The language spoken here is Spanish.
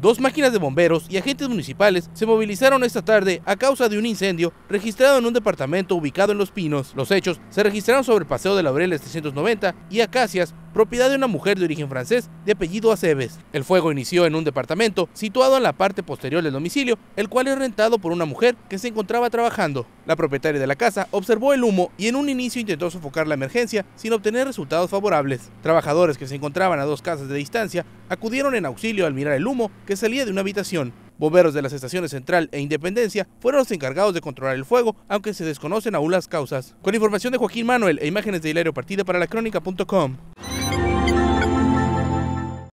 Dos máquinas de bomberos y agentes municipales se movilizaron esta tarde a causa de un incendio registrado en un departamento ubicado en Los Pinos. Los hechos se registraron sobre el Paseo de laureles 390 y Acacias, propiedad de una mujer de origen francés de apellido Aceves. El fuego inició en un departamento situado en la parte posterior del domicilio, el cual es rentado por una mujer que se encontraba trabajando. La propietaria de la casa observó el humo y en un inicio intentó sofocar la emergencia sin obtener resultados favorables. Trabajadores que se encontraban a dos casas de distancia acudieron en auxilio al mirar el humo que salía de una habitación. Bomberos de las estaciones Central e Independencia fueron los encargados de controlar el fuego, aunque se desconocen aún las causas. Con información de Joaquín Manuel e imágenes de Hilario Partida para la crónica.com.